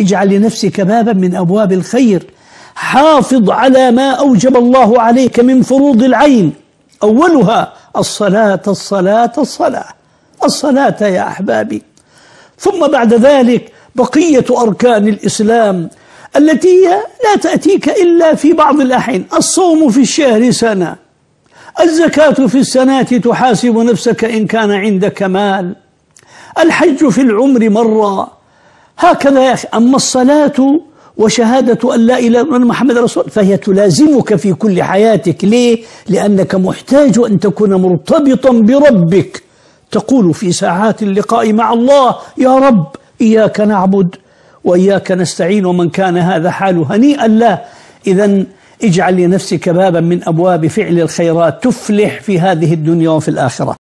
اجعل لنفسك بابا من أبواب الخير حافظ على ما أوجب الله عليك من فروض العين أولها الصلاة الصلاة الصلاة الصلاة يا أحبابي ثم بعد ذلك بقية أركان الإسلام التي هي لا تأتيك إلا في بعض الأحين الصوم في الشهر سنة الزكاة في السنة تحاسب نفسك إن كان عندك مال الحج في العمر مرة هكذا يا أخي أما الصلاة وشهادة أن لا إله إلا محمد رسول فهي تلازمك في كل حياتك ليه؟ لأنك محتاج أن تكون مرتبطا بربك تقول في ساعات اللقاء مع الله يا رب إياك نعبد وإياك نستعين ومن كان هذا حاله هنيئا له إذا اجعل لنفسك بابا من أبواب فعل الخيرات تفلح في هذه الدنيا وفي الآخرة